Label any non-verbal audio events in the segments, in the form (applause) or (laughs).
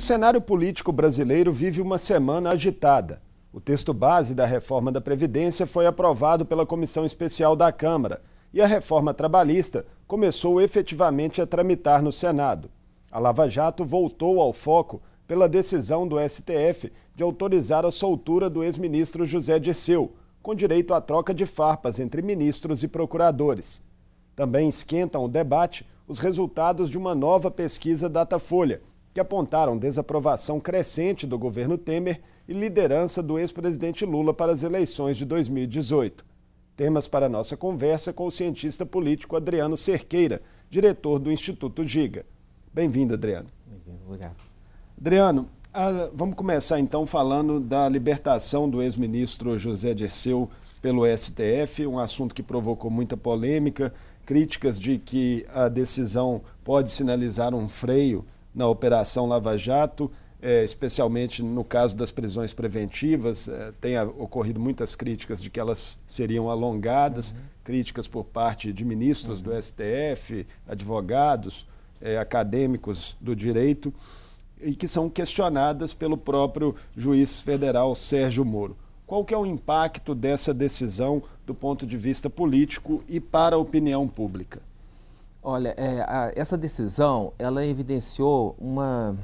O cenário político brasileiro vive uma semana agitada. O texto base da reforma da Previdência foi aprovado pela Comissão Especial da Câmara e a reforma trabalhista começou efetivamente a tramitar no Senado. A Lava Jato voltou ao foco pela decisão do STF de autorizar a soltura do ex-ministro José Dirceu, com direito à troca de farpas entre ministros e procuradores. Também esquentam o debate os resultados de uma nova pesquisa Datafolha, que apontaram desaprovação crescente do governo Temer e liderança do ex-presidente Lula para as eleições de 2018. Temas para nossa conversa com o cientista político Adriano Cerqueira, diretor do Instituto Giga. Bem-vindo, Adriano. Bem-vindo, obrigado. Adriano, vamos começar então falando da libertação do ex-ministro José Dirceu pelo STF, um assunto que provocou muita polêmica, críticas de que a decisão pode sinalizar um freio na Operação Lava Jato, é, especialmente no caso das prisões preventivas, é, tem a, ocorrido muitas críticas de que elas seriam alongadas, uhum. críticas por parte de ministros uhum. do STF, advogados, é, acadêmicos do direito, e que são questionadas pelo próprio juiz federal Sérgio Moro. Qual que é o impacto dessa decisão do ponto de vista político e para a opinião pública? Olha, é, a, essa decisão, ela evidenciou uma...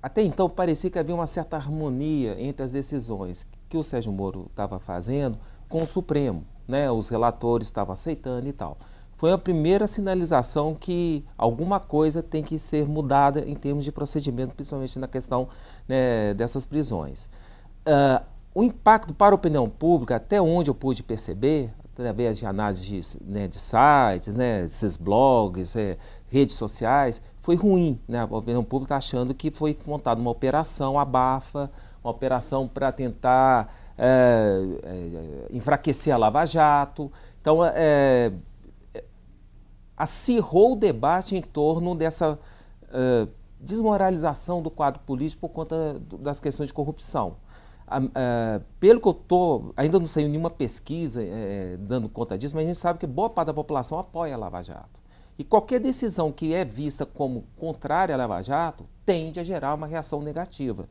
Até então parecia que havia uma certa harmonia entre as decisões que o Sérgio Moro estava fazendo com o Supremo, né? Os relatores estavam aceitando e tal. Foi a primeira sinalização que alguma coisa tem que ser mudada em termos de procedimento, principalmente na questão né, dessas prisões. Uh, o impacto para a opinião pública, até onde eu pude perceber, né, através de análises né, de sites, né, esses blogs, é, redes sociais, foi ruim. Né? A opinião pública tá achando que foi montada uma operação abafa, uma operação para tentar é, é, enfraquecer a Lava Jato. Então, é, é acirrou o debate em torno dessa é, desmoralização do quadro político por conta das questões de corrupção. A, a, pelo que eu estou, ainda não saiu nenhuma pesquisa é, dando conta disso, mas a gente sabe que boa parte da população apoia a Lava Jato. E qualquer decisão que é vista como contrária à Lava Jato tende a gerar uma reação negativa.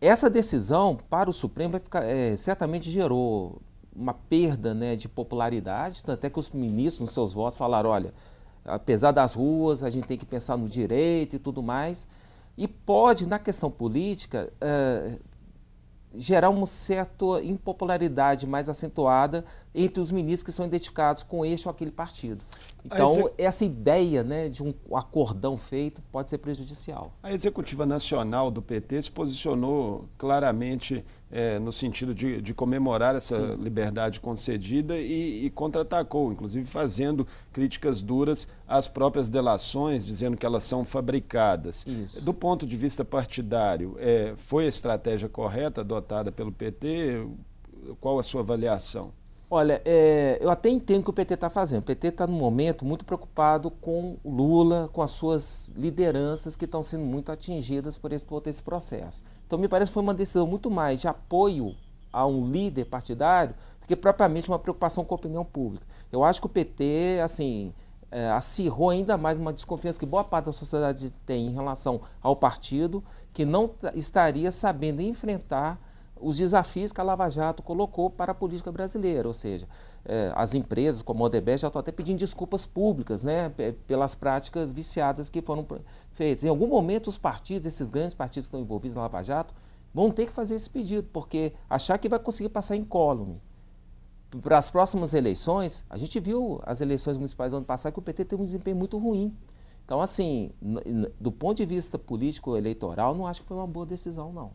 Essa decisão para o Supremo vai ficar, é, certamente gerou uma perda né, de popularidade, até que os ministros, nos seus votos, falaram: olha, apesar das ruas, a gente tem que pensar no direito e tudo mais. E pode, na questão política, uh, gerar uma certa impopularidade mais acentuada entre os ministros que são identificados com este ou aquele partido. Então, exec... essa ideia né, de um acordão feito pode ser prejudicial. A executiva nacional do PT se posicionou claramente é, no sentido de, de comemorar essa Sim. liberdade concedida e, e contra-atacou, inclusive fazendo críticas duras às próprias delações, dizendo que elas são fabricadas. Isso. Do ponto de vista partidário, é, foi a estratégia correta adotada pelo PT? Qual a sua avaliação? Olha, é, eu até entendo o que o PT está fazendo. O PT está num momento muito preocupado com Lula, com as suas lideranças que estão sendo muito atingidas por esse, por esse processo. Então, me parece que foi uma decisão muito mais de apoio a um líder partidário do que propriamente uma preocupação com a opinião pública. Eu acho que o PT, assim, é, acirrou ainda mais uma desconfiança que boa parte da sociedade tem em relação ao partido, que não estaria sabendo enfrentar os desafios que a Lava Jato colocou para a política brasileira, ou seja, é, as empresas como a Odebrecht já estão até pedindo desculpas públicas né, pelas práticas viciadas que foram feitas. Em algum momento os partidos, esses grandes partidos que estão envolvidos na Lava Jato, vão ter que fazer esse pedido, porque achar que vai conseguir passar incólume. Para as próximas eleições, a gente viu as eleições municipais do ano passado que o PT teve um desempenho muito ruim. Então, assim, do ponto de vista político-eleitoral, não acho que foi uma boa decisão, não.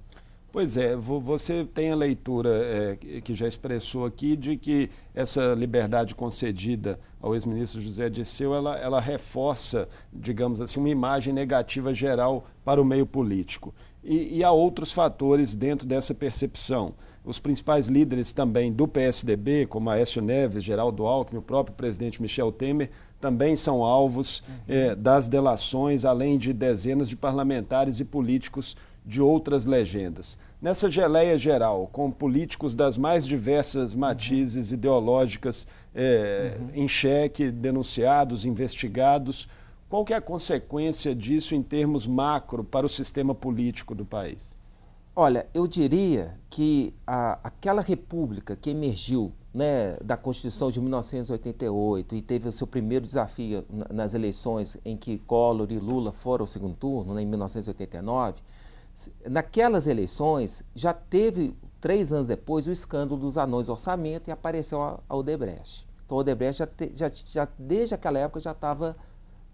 Pois é, você tem a leitura é, que já expressou aqui de que essa liberdade concedida ao ex-ministro José Dirceu, ela, ela reforça, digamos assim, uma imagem negativa geral para o meio político. E, e há outros fatores dentro dessa percepção. Os principais líderes também do PSDB, como Aécio Neves, Geraldo Alckmin, o próprio presidente Michel Temer, também são alvos uhum. É, das delações, além de dezenas de parlamentares e políticos de outras legendas. Nessa geleia geral, com políticos das mais diversas matizes uhum. ideológicas é, uhum. em xeque, denunciados, investigados, qual que é a consequência disso em termos macro para o sistema político do país? Olha, eu diria que a, aquela república que emergiu né, da Constituição de 1988 e teve o seu primeiro desafio nas eleições em que Collor e Lula foram ao segundo turno, né, em 1989, Naquelas eleições, já teve, três anos depois, o escândalo dos anões do orçamento e apareceu a, a Odebrecht. Então, a Odebrecht, já, te, já, já desde aquela época, já estava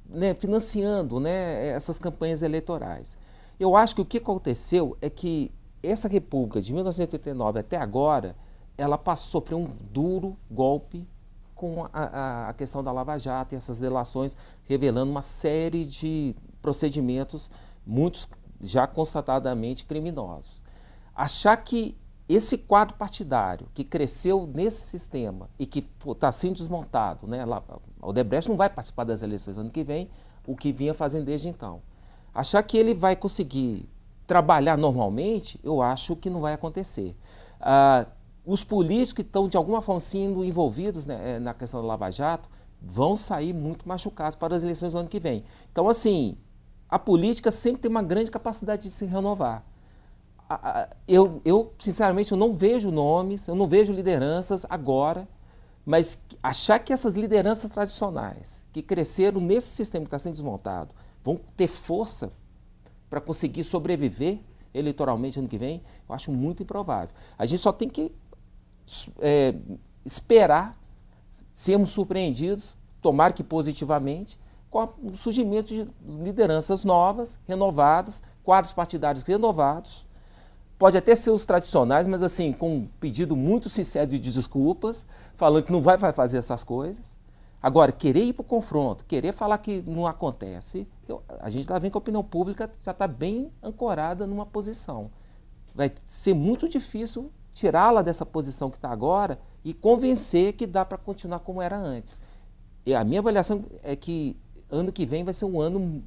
né, financiando né, essas campanhas eleitorais. Eu acho que o que aconteceu é que essa república, de 1989 até agora, ela passou, sofreu um duro golpe com a, a, questão da Lava Jato e essas delações revelando uma série de procedimentos, muitos já constatadamente criminosos. Achar que esse quadro partidário que cresceu nesse sistema e que está sendo desmontado, né? Lá, o Debrecht não vai participar das eleições ano que vem, o que vinha fazendo desde então. Achar que ele vai conseguir trabalhar normalmente, eu acho que não vai acontecer. Ah, os políticos que estão, de alguma forma, sendo envolvidos né, eh, na questão do Lava Jato vão sair muito machucados para as eleições do ano que vem. Então, assim, a política sempre tem uma grande capacidade de se renovar. Eu, eu, sinceramente, eu não vejo nomes, eu não vejo lideranças agora, mas achar que essas lideranças tradicionais, que cresceram nesse sistema que está sendo desmontado, vão ter força para conseguir sobreviver eleitoralmente ano que vem, eu acho muito improvável. A gente só tem que é, esperar sermos surpreendidos, tomar que positivamente, com o surgimento de lideranças novas, renovadas, quadros partidários renovados. Pode até ser os tradicionais, mas assim, com um pedido muito sincero de desculpas, falando que não vai fazer essas coisas. Agora, querer ir para o confronto, querer falar que não acontece, eu, a gente já vê que a opinião pública já está bem ancorada numa posição. Vai ser muito difícil tirá-la dessa posição que está agora e convencer que dá para continuar como era antes. E a minha avaliação é que ano que vem vai ser um ano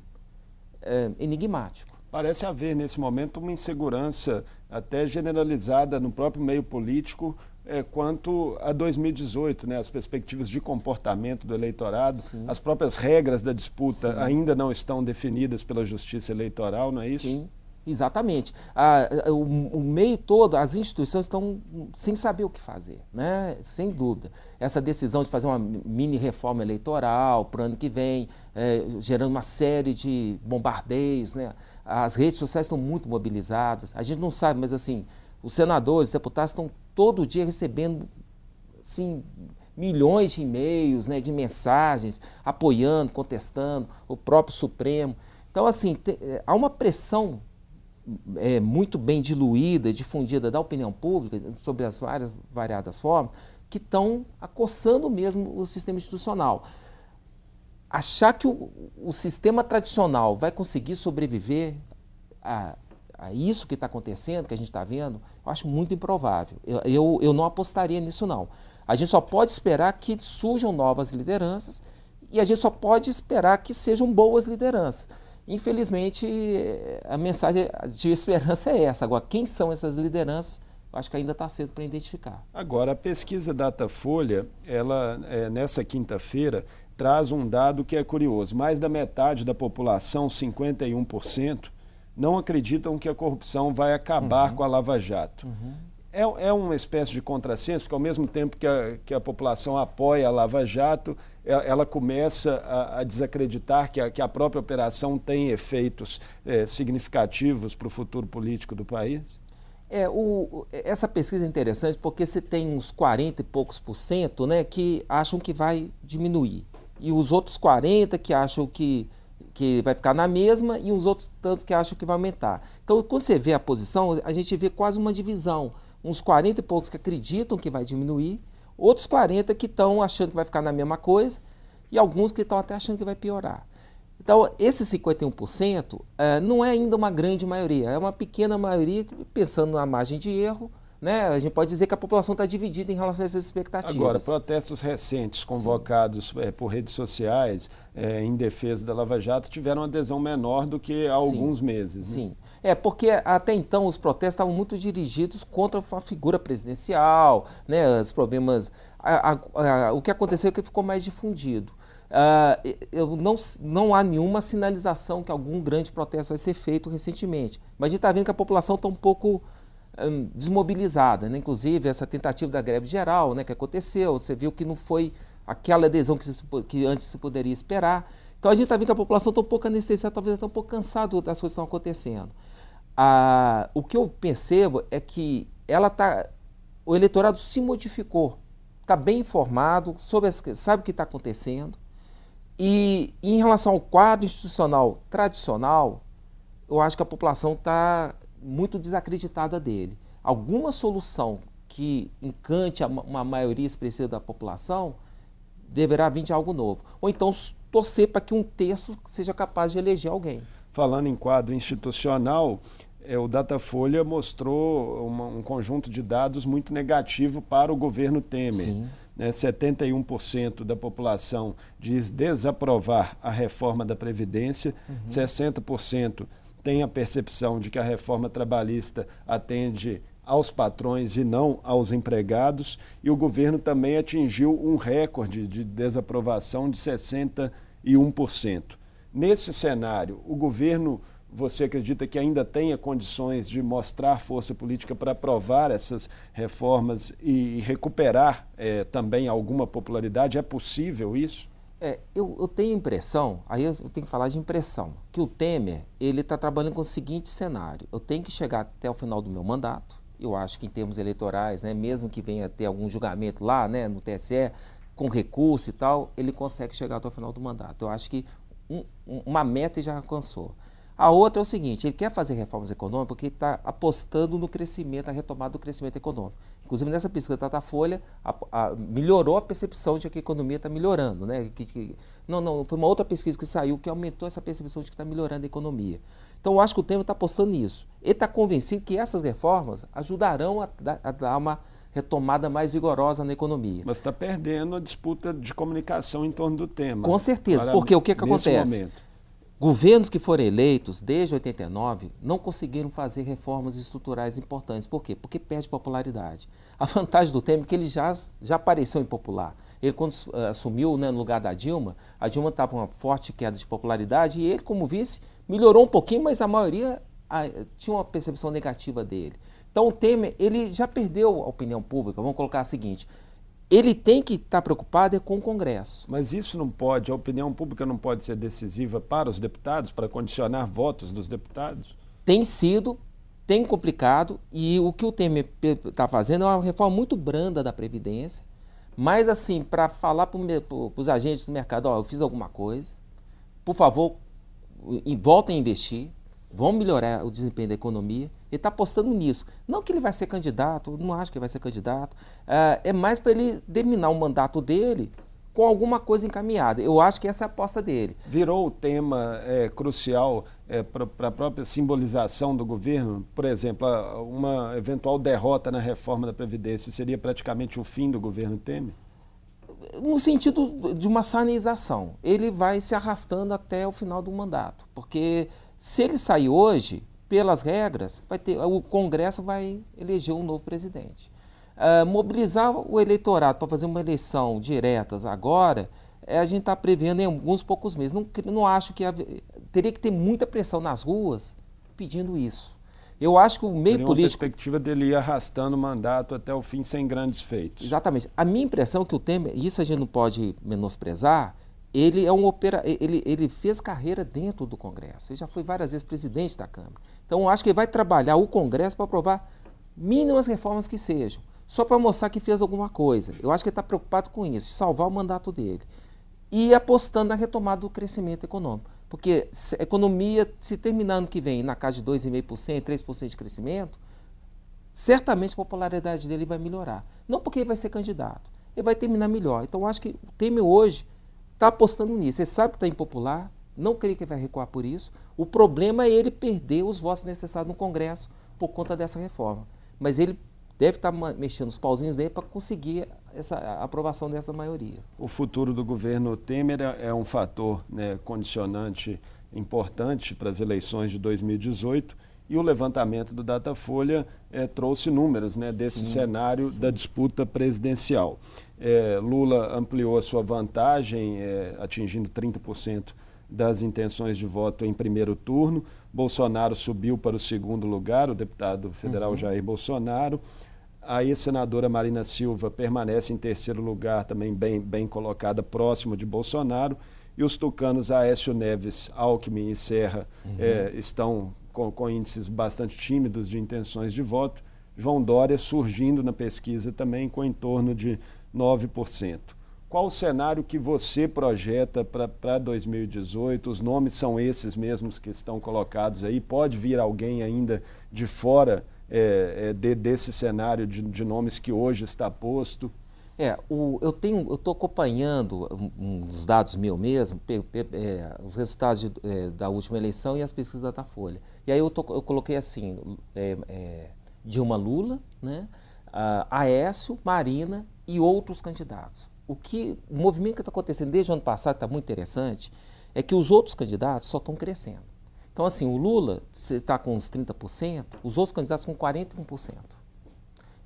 é, enigmático. Parece haver, nesse momento, uma insegurança até generalizada no próprio meio político é, quanto a 2018, né? as perspectivas de comportamento do eleitorado, Sim. as próprias regras da disputa Sim. ainda não estão definidas pela Justiça Eleitoral, não é isso? Sim. Exatamente. o, o, meio todo, as instituições estão sem saber o que fazer, né? sem dúvida. Essa decisão de fazer uma mini reforma eleitoral para o ano que vem, é, gerando uma série de bombardeios. Né? As redes sociais estão muito mobilizadas. A gente não sabe, mas assim, os senadores, os deputados estão todo dia recebendo assim, milhões de e-mails, né, de mensagens, apoiando, contestando, o próprio Supremo. Então, assim, te, é, há uma pressão é, muito bem diluída, difundida da opinião pública, sobre as várias variadas formas, que estão acossando mesmo o sistema institucional. Achar que o, o sistema tradicional vai conseguir sobreviver a, a isso que está acontecendo, que a gente está vendo, eu acho muito improvável. Eu, eu, eu não apostaria nisso, não. A gente só pode esperar que surjam novas lideranças e a gente só pode esperar que sejam boas lideranças. Infelizmente, a mensagem de esperança é essa. Agora, quem são essas lideranças? Acho que ainda está cedo para identificar. Agora, a pesquisa Datafolha, ela é, nessa quinta-feira traz um dado que é curioso. Mais da metade da população, 51%, não acreditam que a corrupção vai acabar uhum. com a Lava Jato. Uhum. É, é, uma espécie de contrassenso, porque ao mesmo tempo que a, que a população apoia a Lava Jato, é, ela começa a, desacreditar que a, própria operação tem efeitos é, significativos para o futuro político do país? É, o, essa pesquisa é interessante porque você tem uns 40 e poucos por cento né, que acham que vai diminuir. E os outros 40 que acham que, que vai ficar na mesma e os outros tantos que acham que vai aumentar. Então, quando você vê a posição, a gente vê quase uma divisão. Uns 40 e poucos que acreditam que vai diminuir outros 40 que estão achando que vai ficar na mesma coisa e alguns que estão até achando que vai piorar. Então, esse 51% é, eh, não é ainda uma grande maioria, é uma pequena maioria, pensando na margem de erro, né? A gente pode dizer que a população está dividida em relação a essas expectativas. Agora, protestos recentes convocados é, por redes sociais é, em defesa da Lava Jato tiveram adesão menor do que há Sim. alguns meses. Né? Sim. É, porque até então os protestos estavam muito dirigidos contra a figura presidencial, né, os problemas. A, a, a, o que aconteceu é que ficou mais difundido. Uh, eu não, não há nenhuma sinalização que algum grande protesto vai ser feito recentemente. Mas a gente está vendo que a população está um pouco um, desmobilizada. Né? Inclusive, essa tentativa da greve geral né, que aconteceu, você viu que não foi aquela adesão que, se, que antes se poderia esperar. Então a gente está vendo que a população está um pouco anestesiada, talvez até um pouco cansada das coisas que estão acontecendo a, o que eu percebo é que ela tá, o eleitorado se modificou, está bem informado, sobre as, sabe o que está acontecendo. E em relação ao quadro institucional tradicional, eu acho que a população está muito desacreditada dele. Alguma solução que encante uma maioria expressiva da população deverá vir de algo novo. Ou então torcer para que um terço seja capaz de eleger alguém. Falando em quadro institucional, é, o Datafolha mostrou uma, um conjunto de dados muito negativo para o governo Temer. Sim. Né, 71% da população diz desaprovar a reforma da Previdência, uhum. 60% tem a percepção de que a reforma trabalhista atende aos patrões e não aos empregados, e o governo também atingiu um recorde de desaprovação de 61%. Nesse cenário, o governo você acredita que ainda tenha condições de mostrar força política para aprovar essas reformas e recuperar é, também alguma popularidade? É possível isso? É, eu, eu, tenho a impressão, aí eu tenho que falar de impressão, que o Temer ele está trabalhando com o seguinte cenário: eu tenho que chegar até o final do meu mandato. Eu acho que em termos eleitorais, né, mesmo que venha ter algum julgamento lá, né, no TSE, com recurso e tal, ele consegue chegar até o final do mandato. Eu acho que um, uma meta já alcançou. A outra é o seguinte: ele quer fazer reformas econômicas porque está apostando no crescimento, na retomada do crescimento econômico. Inclusive, nessa pesquisa da Folha a, a, melhorou a percepção de que a economia está melhorando. Né? Que, que, não, não, foi uma outra pesquisa que saiu que aumentou essa percepção de que está melhorando a economia. Então, eu acho que o Temer está apostando nisso. Ele está convencido que essas reformas ajudarão a, a dar uma retomada mais vigorosa na economia. Mas está perdendo a disputa de comunicação em torno do tema. Com certeza, porque o que, que acontece? Momento. Governos que foram eleitos desde 89 não conseguiram fazer reformas estruturais importantes. Por quê? Porque perde popularidade. A vantagem do Temer é que ele já, já apareceu impopular. Ele, quando eh, assumiu né, no lugar da Dilma, a Dilma estava uma forte queda de popularidade e ele, como vice, melhorou um pouquinho, mas a maioria a, tinha uma percepção negativa dele. Então o Temer, ele já perdeu a opinião pública. Vamos colocar o seguinte, ele tem que estar tá preocupado é com o Congresso. Mas isso não pode, a opinião pública não pode ser decisiva para os deputados, para condicionar votos dos deputados? Tem sido, tem complicado, e o que o Temer está fazendo é uma reforma muito branda da Previdência, mas assim, para falar para os agentes do mercado, ó, eu fiz alguma coisa, por favor, voltem a investir, vão melhorar o desempenho da economia, ele está apostando nisso. Não que ele vai ser candidato, não acho que ele vai ser candidato. é, é mais para ele terminar o mandato dele com alguma coisa encaminhada. Eu acho que essa é a aposta dele. Virou o tema é, crucial é, para a própria simbolização do governo? Por exemplo, uma eventual derrota na reforma da Previdência seria praticamente o fim do governo Temer? No sentido de uma sanização. Ele vai se arrastando até o final do mandato. Porque se ele sair hoje, pelas regras, vai ter, o Congresso vai eleger um novo presidente. Uh, mobilizar o eleitorado para fazer uma eleição direta agora, é, a gente está prevendo em alguns poucos meses. Não, não acho que teria que ter muita pressão nas ruas pedindo isso. Eu acho que o meio Seria político. Uma perspectiva dele ir arrastando o mandato até o fim sem grandes feitos. Exatamente. A minha impressão é que o Temer, isso a gente não pode menosprezar, ele é um opera, ele, ele fez carreira dentro do Congresso. Ele já foi várias vezes presidente da Câmara. Então, acho que ele vai trabalhar o Congresso para aprovar mínimas reformas que sejam, só para mostrar que fez alguma coisa. Eu acho que ele está preocupado com isso, salvar o mandato dele. E apostando na retomada do crescimento econômico. Porque se a economia, se terminar ano que vem na casa de 2,5%, 3% de crescimento, certamente a popularidade dele vai melhorar. Não porque ele vai ser candidato, ele vai terminar melhor. Então, acho que o Temer hoje está apostando nisso. Ele sabe que está impopular, não creio que vai recuar por isso. O problema é ele perder os votos necessários no Congresso por conta dessa reforma. Mas ele deve estar mexendo os pauzinhos dele para conseguir essa aprovação dessa maioria. O futuro do governo Temer é, é um fator né, condicionante importante para as eleições de 2018 e o levantamento do Datafolha é, trouxe números né, desse sim, cenário sim. da disputa presidencial. É, Lula ampliou a sua vantagem, é, atingindo 30% das intenções de voto em primeiro turno. Bolsonaro subiu para o segundo lugar, o deputado federal uhum. Jair Bolsonaro. A ex-senadora Marina Silva permanece em terceiro lugar, também bem, bem colocada, próximo de Bolsonaro. E os tucanos Aécio Neves, Alckmin e Serra uhum. é, estão com, com índices bastante tímidos de intenções de voto. João Dória surgindo na pesquisa também com em torno de 9%. Qual o cenário que você projeta para 2018? Os nomes são esses mesmos que estão colocados aí? Pode vir alguém ainda de fora é, é, de, desse cenário de, de, nomes que hoje está posto? É, o, eu tenho, eu estou acompanhando os uns dados meu mesmo, pe, pe, é, os resultados de, é, da última eleição e as pesquisas da Folha. E aí eu, tô, eu coloquei assim, é, é, Dilma Lula, né, Aécio, Marina e outros candidatos o que o movimento que está acontecendo desde o ano passado está muito interessante é que os outros candidatos só estão crescendo. Então, assim, o Lula está com uns 30%, os outros candidatos com 41%.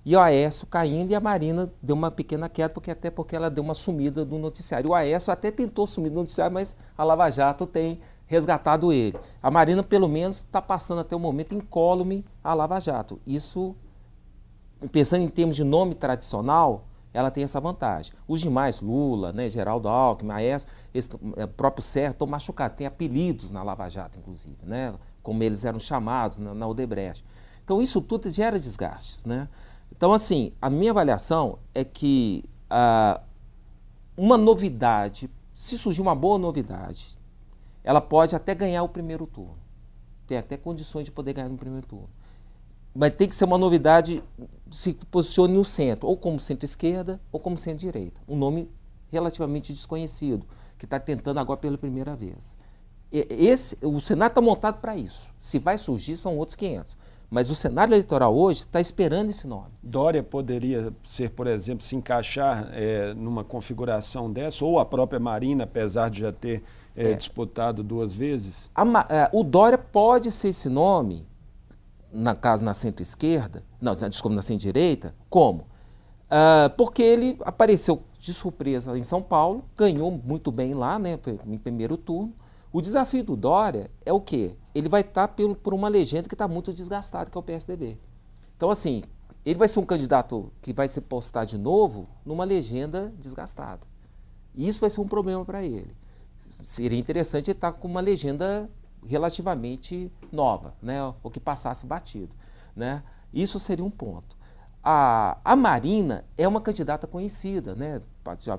E o Aécio caindo e a Marina deu uma pequena queda, porque até porque ela deu uma sumida do noticiário. O Aécio até tentou sumir do noticiário, mas a Lava Jato tem resgatado ele. A Marina, pelo menos, está passando até o momento incólume a Lava Jato. Isso, pensando em termos de nome tradicional, ela tem essa vantagem. Os demais, Lula, né, Geraldo Alckmin, Maestro esse, é, próprio Serra, estão machucados, têm apelidos na Lava Jato, inclusive, né, como eles eram chamados na, na Odebrecht. Então, isso tudo gera desgastes. Né? Então, assim, a minha avaliação é que ah, uma novidade, se surgir uma boa novidade, ela pode até ganhar o primeiro turno. Tem até condições de poder ganhar no primeiro turno. Mas tem que ser uma novidade se posicione no centro, ou como centro-esquerda ou como centro-direita. Um nome relativamente desconhecido, que está tentando agora pela primeira vez. Esse, o Senado está montado para isso. Se vai surgir, são outros 500. Mas o cenário eleitoral hoje está esperando esse nome. Dória poderia ser, por exemplo, se encaixar é, numa configuração dessa, ou a própria Marina, apesar de já ter é, é. disputado duas vezes? A, é, o Dória pode ser esse nome na casa na centro-esquerda, não, desculpa, na centro-direita, como? Uh, porque ele apareceu de surpresa em São Paulo, ganhou muito bem lá, né, em primeiro turno. O desafio do Dória é o quê? Ele vai estar tá por uma legenda que está muito desgastada, que é o PSDB. Então, assim, ele vai ser um candidato que vai se postar de novo numa legenda desgastada. E isso vai ser um problema para ele. Seria interessante ele estar tá com uma legenda relativamente nova, né? ou que passasse batido. Né? Isso seria um ponto. A, a Marina é uma candidata conhecida, né? já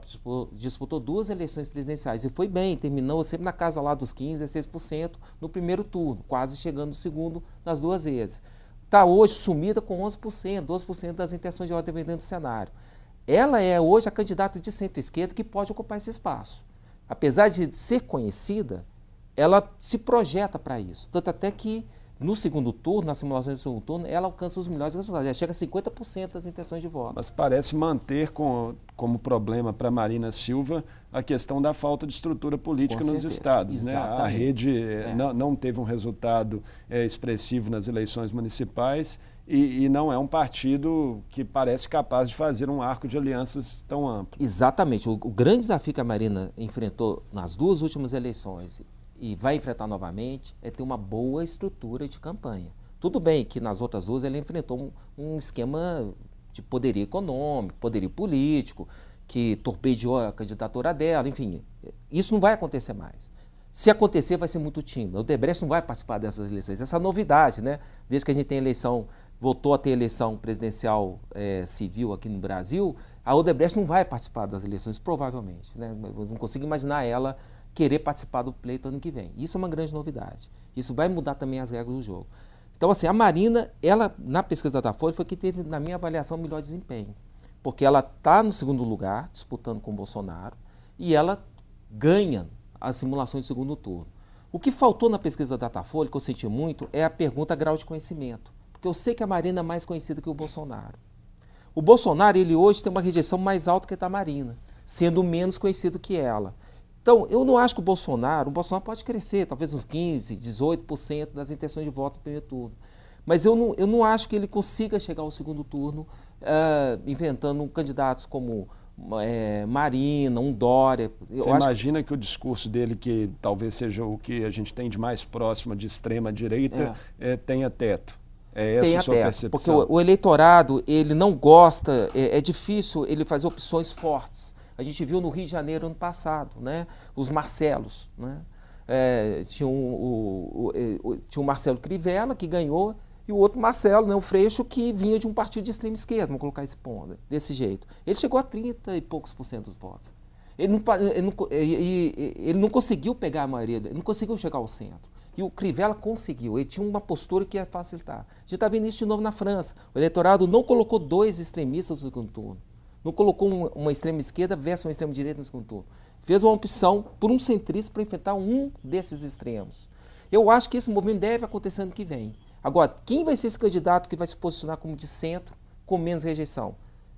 disputou, duas eleições presidenciais e foi bem, terminou sempre na casa lá dos 15% 16% 6% no primeiro turno, quase chegando no segundo nas duas vezes. Está hoje sumida com 11%, 12% das intenções de voto dentro do cenário. Ela é hoje a candidata de centro-esquerda que pode ocupar esse espaço. Apesar de ser conhecida, ela se projeta para isso. Tanto até que no segundo turno, nas simulações do segundo turno, ela alcança os melhores resultados. Ela chega a 50% das intenções de voto. Mas parece manter com, como problema para Marina Silva a questão da falta de estrutura política com nos certeza. estados. Né? A rede eh, é. não, não, teve um resultado é, expressivo nas eleições municipais. E, e, não é um partido que parece capaz de fazer um arco de alianças tão amplo. Exatamente. O, o grande desafio que a Marina enfrentou nas duas últimas eleições e vai enfrentar novamente é ter uma boa estrutura de campanha. Tudo bem que nas outras duas ele enfrentou um, um esquema de poder econômico, poderio político, que torpedeou a candidatura dela, enfim. Isso não vai acontecer mais. Se acontecer, vai ser muito tímido. O Debrecht não vai participar dessas eleições. Essa é novidade, né? Desde que a gente tem eleição, voltou a ter eleição presidencial é, civil aqui no Brasil, a Odebrecht não vai participar das eleições, provavelmente. Né? Eu não consigo imaginar ela querer participar do pleito ano que vem. Isso é uma grande novidade. Isso vai mudar também as regras do jogo. Então, assim, a Marina, ela, na pesquisa da Datafolha, foi que teve, na minha avaliação, o melhor desempenho. Porque ela está no segundo lugar, disputando com o Bolsonaro, e ela ganha as simulações do segundo turno. O que faltou na pesquisa da Datafolha, que eu senti muito, é a pergunta grau de conhecimento. Porque eu sei que a Marina é mais conhecida que o Bolsonaro. O Bolsonaro, ele hoje tem uma rejeição mais alta que a da Marina, sendo menos conhecido que ela. Então, eu não acho que o Bolsonaro, o Bolsonaro pode crescer, talvez uns 15, 18% das intenções de voto no primeiro turno. Mas eu não, eu não acho que ele consiga chegar ao segundo turno uh, inventando candidatos como eh, Marina, um Dória. Você imagina que... que... o discurso dele, que talvez seja o que a gente tem de mais próximo de extrema-direita, é. é, tenha teto. É essa a sua teto, percepção? Porque o, o, eleitorado, ele não gosta, é, é difícil ele fazer opções fortes. A gente viu no Rio de Janeiro ano passado, né? Os Marcelos, né? É, tinha, um, o, o, é, o, tinha Marcelo Crivella que ganhou e o outro Marcelo, né, o Freixo, que vinha de um partido de extrema esquerda, vamos colocar esse ponto, né? desse jeito. Ele chegou a 30 e poucos por cento dos votos. Ele não, ele, não, ele não conseguiu pegar a maioria, ele não conseguiu chegar ao centro. E o Crivella conseguiu, ele tinha uma postura que ia facilitar. A gente está vendo isso de novo na França. O eleitorado não colocou dois extremistas no segundo turno. Não colocou um, uma extrema esquerda versus uma extrema direita no segundo turno. Fez uma opção por um centrista para enfrentar um desses extremos. Eu acho que esse movimento deve acontecer ano que vem. Agora, quem vai ser esse candidato que vai se posicionar como de centro com menos rejeição?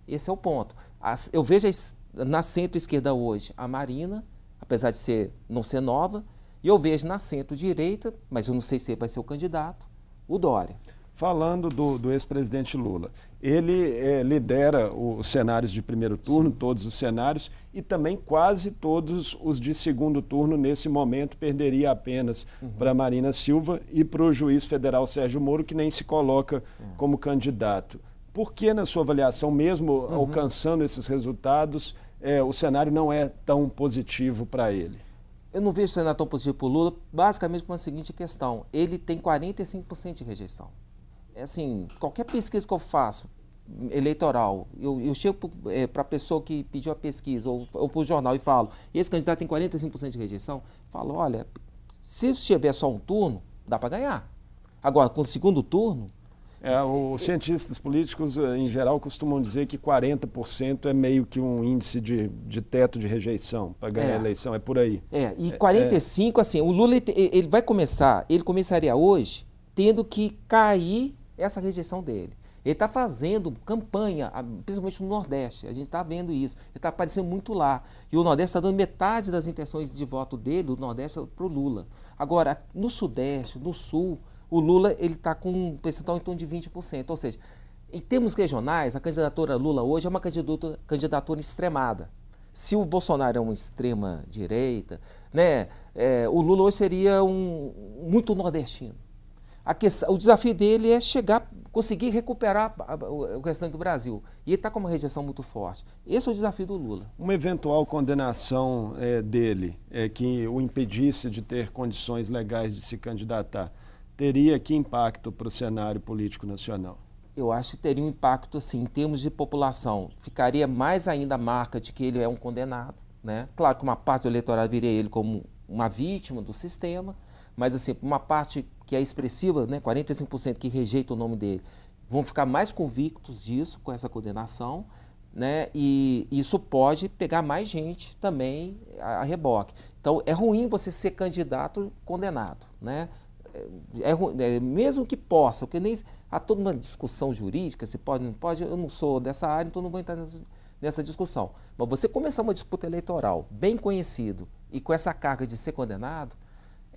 Esse é o ponto. As, eu vejo na centro-esquerda hoje a Marina, apesar de ser, não ser nova, e eu vejo na centro-direita, mas eu não sei se vai ser o candidato, o Dória falando do, do ex-presidente Lula ele é, lidera os cenários de primeiro turno, Sim. todos os cenários, e também quase todos os de segundo turno, nesse momento, perderia apenas uhum. para Marina Silva e para o juiz federal Sérgio Moro, que nem se coloca uhum. como candidato. Por que, na sua avaliação, mesmo uhum. alcançando esses resultados, é, o cenário não é tão positivo para ele? Eu não vejo o cenário tão positivo para o Lula, basicamente por uma seguinte questão: ele tem 45% de rejeição. É assim, qualquer pesquisa que eu faço, eleitoral, eu, eu chego para é, a pessoa que pediu a pesquisa ou, ou para o jornal e falo, esse candidato tem 45% de rejeição, falo, olha, se tiver só um turno, dá para ganhar. Agora, com o segundo turno, é, os cientistas políticos, eh, em geral, costumam dizer que 40% é meio que um índice de, de teto de rejeição para ganhar é. a eleição, é por aí. É, e 45%, é. é. assim, o Lula ele vai começar, ele começaria hoje tendo que cair essa rejeição dele. Ele está fazendo campanha, principalmente no Nordeste. A gente está vendo isso. Ele está aparecendo muito lá. E o Nordeste está dando metade das intenções de voto dele, do Nordeste, para o Lula. Agora, no Sudeste, no Sul, o Lula ele está com um percentual em torno de 20%. Ou seja, em termos regionais, a candidatura Lula hoje é uma candidatura, candidatura extremada. Se o Bolsonaro é uma extrema direita, né, é, o Lula hoje seria um muito nordestino. Questão, o desafio dele é chegar conseguir recuperar o restante do Brasil. E ele está com uma rejeição muito forte. Esse é o desafio do Lula. Uma eventual condenação é, dele, é, que o impedisse de ter condições legais de se candidatar, teria que impacto para o cenário político nacional? Eu acho que teria um impacto, assim, em termos de população. Ficaria mais ainda a marca de que ele é um condenado. Né? Claro que uma parte do eleitorado viria ele como uma vítima do sistema, mas assim, uma parte que é expressiva, né, 45% que rejeita o nome dele, vão ficar mais convictos disso, com essa condenação, né, e isso pode pegar mais gente também a, a reboque. Então, é ruim você ser candidato condenado, né? É, é, é mesmo que possa, porque nem há toda uma discussão jurídica, se pode, não pode, eu não sou dessa área, então não vou entrar nessa, nessa discussão. Mas você começar uma disputa eleitoral bem conhecido e com essa carga de ser condenado,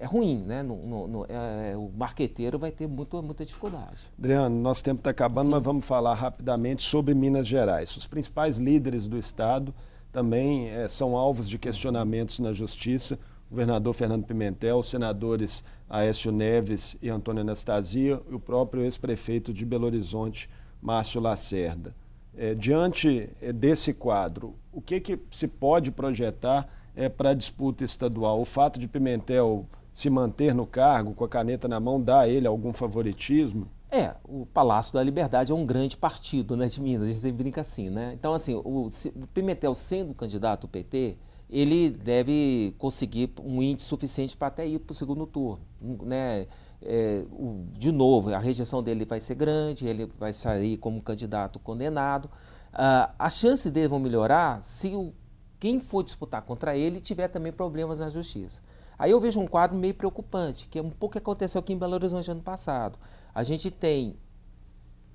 é ruim, né? No, no, no, é, é, o marqueteiro vai ter muito, muita dificuldade. Adriano, nosso tempo está acabando, Sim. mas vamos falar rapidamente sobre Minas Gerais. Os principais líderes do Estado também é, são alvos de questionamentos na Justiça. O governador Fernando Pimentel, os senadores Aécio Neves e Antônio Anastasia e o próprio ex-prefeito de Belo Horizonte, Márcio Lacerda. É, diante é, desse quadro, o que, que se pode projetar é, para a disputa estadual? O fato de Pimentel se manter no cargo com a caneta na mão dá a ele algum favoritismo? É, o Palácio da Liberdade é um grande partido né, de Minas, a gente sempre brinca assim, né? Então, assim, o, o Pimentel sendo candidato ao PT, ele deve conseguir um índice suficiente para até ir para o segundo turno, né? É, o, de novo, a rejeição dele vai ser grande, ele vai sair como candidato condenado. Ah, as chances dele vão melhorar se o, quem for disputar contra ele tiver também problemas na justiça. Aí eu vejo um quadro meio preocupante, que é um pouco que aconteceu aqui em Belo Horizonte ano passado. A gente tem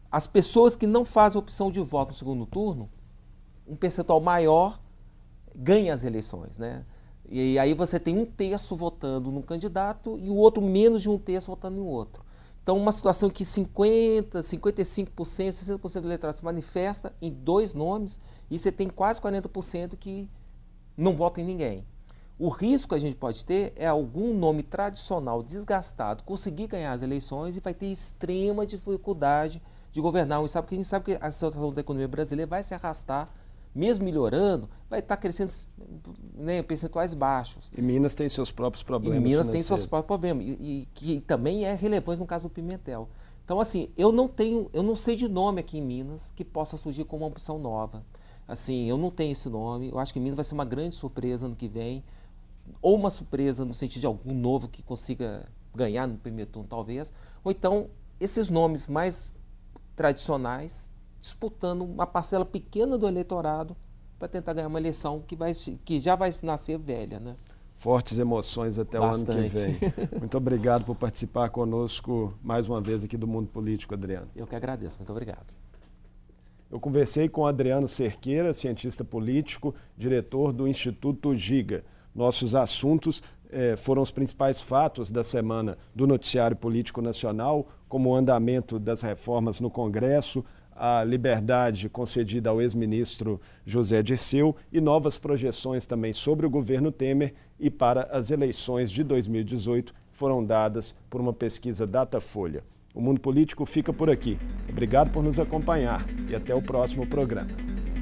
as pessoas que não fazem opção de voto no segundo turno, um percentual maior ganha as eleições, né? E aí você tem um terço votando num candidato e o outro menos de um terço votando em outro. Então, uma situação que 50%, 55%, 60% do eleitorado se manifesta em dois nomes e você tem quase 40% que não vota em ninguém. O risco que a gente pode ter é algum nome tradicional desgastado conseguir ganhar as eleições e vai ter extrema dificuldade de governar um Estado, que a gente sabe que a situação da economia brasileira vai se arrastar, mesmo melhorando, vai estar tá crescendo né, percentuais baixos. E Minas tem seus próprios problemas. E Minas tem seus próprios problemas, e, e que também é relevante no caso do Pimentel. Então, assim, eu não tenho, eu não sei de nome aqui em Minas que possa surgir como uma opção nova. Assim, eu não tenho esse nome. Eu acho que Minas vai ser uma grande surpresa ano que vem ou uma surpresa no sentido de algum novo que consiga ganhar no primeiro turno, talvez, ou então esses nomes mais tradicionais disputando uma parcela pequena do eleitorado para tentar ganhar uma eleição que, vai, que já vai nascer velha, né? Fortes emoções até Bastante. o ano que vem. (laughs) Muito obrigado por participar conosco mais uma vez aqui do Mundo Político, Adriano. Eu que agradeço, muito obrigado. Eu conversei com Adriano Cerqueira, cientista político, diretor do Instituto Giga. Nossos assuntos eh, foram os principais fatos da semana do noticiário político nacional, como o andamento das reformas no Congresso, a liberdade concedida ao ex-ministro José Dirceu e novas projeções também sobre o governo Temer e para as eleições de 2018 foram dadas por uma pesquisa Datafolha. O Mundo Político fica por aqui. Obrigado por nos acompanhar e até o próximo programa.